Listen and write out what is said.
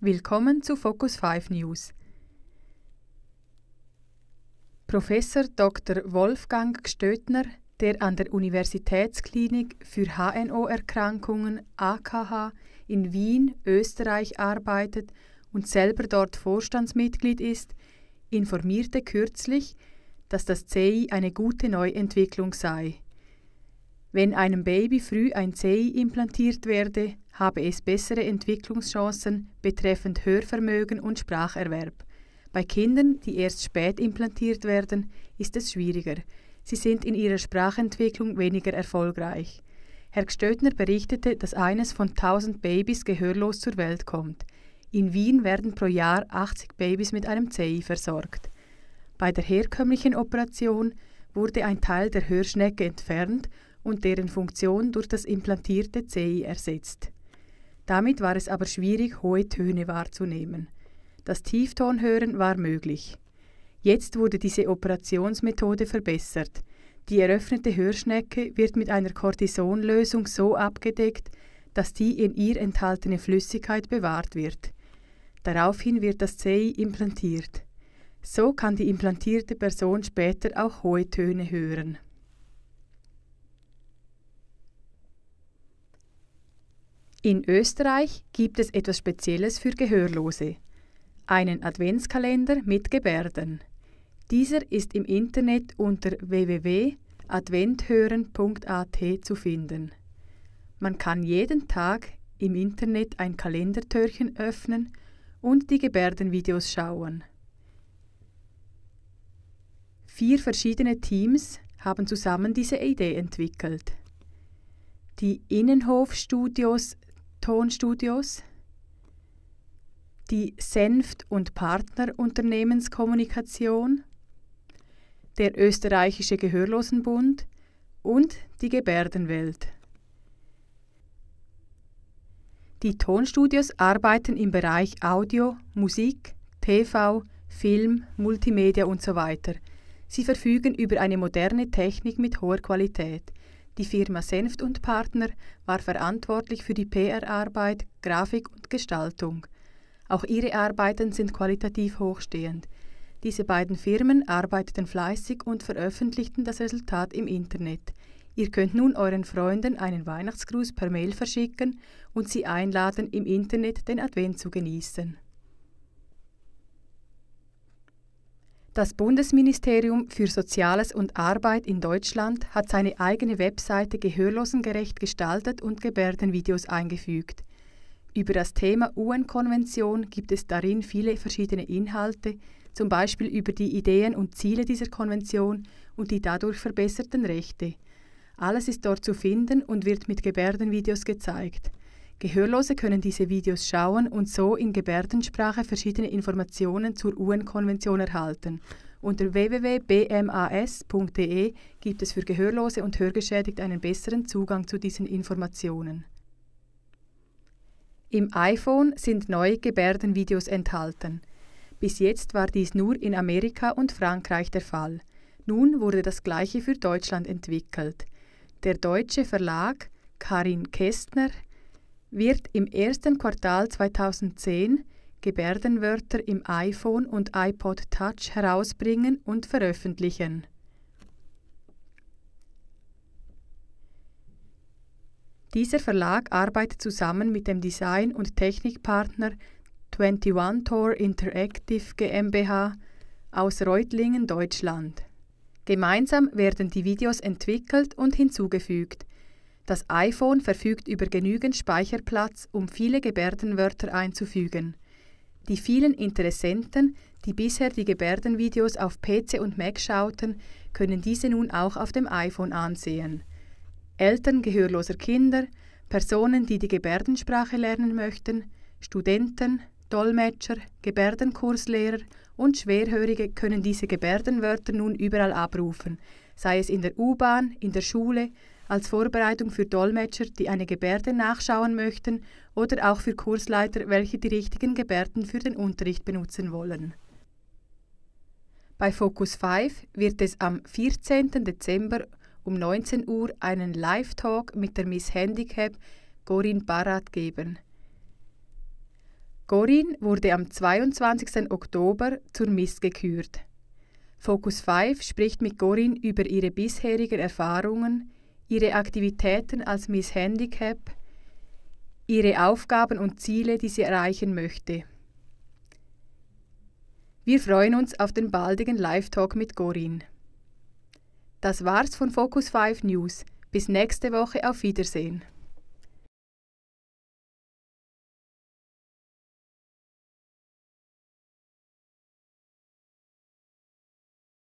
Willkommen zu Focus 5 News. Professor Dr. Wolfgang Gstötner, der an der Universitätsklinik für HNO-Erkrankungen AKH in Wien, Österreich arbeitet und selber dort Vorstandsmitglied ist, informierte kürzlich, dass das CI eine gute Neuentwicklung sei. Wenn einem Baby früh ein CI implantiert werde, habe es bessere Entwicklungschancen betreffend Hörvermögen und Spracherwerb. Bei Kindern, die erst spät implantiert werden, ist es schwieriger. Sie sind in ihrer Sprachentwicklung weniger erfolgreich. Herr Gstötner berichtete, dass eines von 1000 Babys gehörlos zur Welt kommt. In Wien werden pro Jahr 80 Babys mit einem CI versorgt. Bei der herkömmlichen Operation wurde ein Teil der Hörschnecke entfernt und deren Funktion durch das implantierte CI ersetzt. Damit war es aber schwierig, hohe Töne wahrzunehmen. Das Tieftonhören war möglich. Jetzt wurde diese Operationsmethode verbessert. Die eröffnete Hörschnecke wird mit einer Cortisonlösung so abgedeckt, dass die in ihr enthaltene Flüssigkeit bewahrt wird. Daraufhin wird das CI implantiert. So kann die implantierte Person später auch hohe Töne hören. In Österreich gibt es etwas Spezielles für Gehörlose. Einen Adventskalender mit Gebärden. Dieser ist im Internet unter www.adventhören.at zu finden. Man kann jeden Tag im Internet ein Kalendertörchen öffnen und die Gebärdenvideos schauen. Vier verschiedene Teams haben zusammen diese Idee entwickelt. Die Innenhofstudios Tonstudios, die Senft- und Partnerunternehmenskommunikation, der Österreichische Gehörlosenbund und die Gebärdenwelt. Die Tonstudios arbeiten im Bereich Audio, Musik, TV, Film, Multimedia usw. So Sie verfügen über eine moderne Technik mit hoher Qualität. Die Firma Senft und Partner war verantwortlich für die PR-Arbeit, Grafik und Gestaltung. Auch ihre Arbeiten sind qualitativ hochstehend. Diese beiden Firmen arbeiteten fleißig und veröffentlichten das Resultat im Internet. Ihr könnt nun euren Freunden einen Weihnachtsgruß per Mail verschicken und sie einladen, im Internet den Advent zu genießen. Das Bundesministerium für Soziales und Arbeit in Deutschland hat seine eigene Webseite gehörlosengerecht gestaltet und Gebärdenvideos eingefügt. Über das Thema UN-Konvention gibt es darin viele verschiedene Inhalte, zum Beispiel über die Ideen und Ziele dieser Konvention und die dadurch verbesserten Rechte. Alles ist dort zu finden und wird mit Gebärdenvideos gezeigt. Gehörlose können diese Videos schauen und so in Gebärdensprache verschiedene Informationen zur UN-Konvention erhalten. Unter www.bmas.de gibt es für Gehörlose und Hörgeschädigte einen besseren Zugang zu diesen Informationen. Im iPhone sind neue Gebärdenvideos enthalten. Bis jetzt war dies nur in Amerika und Frankreich der Fall. Nun wurde das gleiche für Deutschland entwickelt. Der deutsche Verlag Karin Kästner wird im ersten Quartal 2010 Gebärdenwörter im iPhone und iPod Touch herausbringen und veröffentlichen. Dieser Verlag arbeitet zusammen mit dem Design- und Technikpartner 21 Tor Interactive GmbH aus Reutlingen, Deutschland. Gemeinsam werden die Videos entwickelt und hinzugefügt – das iPhone verfügt über genügend Speicherplatz, um viele Gebärdenwörter einzufügen. Die vielen Interessenten, die bisher die Gebärdenvideos auf PC und Mac schauten, können diese nun auch auf dem iPhone ansehen. Eltern gehörloser Kinder, Personen, die die Gebärdensprache lernen möchten, Studenten, Dolmetscher, Gebärdenkurslehrer und Schwerhörige können diese Gebärdenwörter nun überall abrufen, sei es in der U-Bahn, in der Schule, als Vorbereitung für Dolmetscher, die eine Gebärde nachschauen möchten oder auch für Kursleiter, welche die richtigen Gebärden für den Unterricht benutzen wollen. Bei Focus 5 wird es am 14. Dezember um 19 Uhr einen Live-Talk mit der Miss Handicap Gorin Barat geben. Gorin wurde am 22. Oktober zur Miss gekürt. Focus 5 spricht mit Gorin über ihre bisherigen Erfahrungen, ihre Aktivitäten als Miss Handicap, ihre Aufgaben und Ziele, die sie erreichen möchte. Wir freuen uns auf den baldigen Live-Talk mit Gorin. Das war's von Focus 5 News. Bis nächste Woche auf Wiedersehen.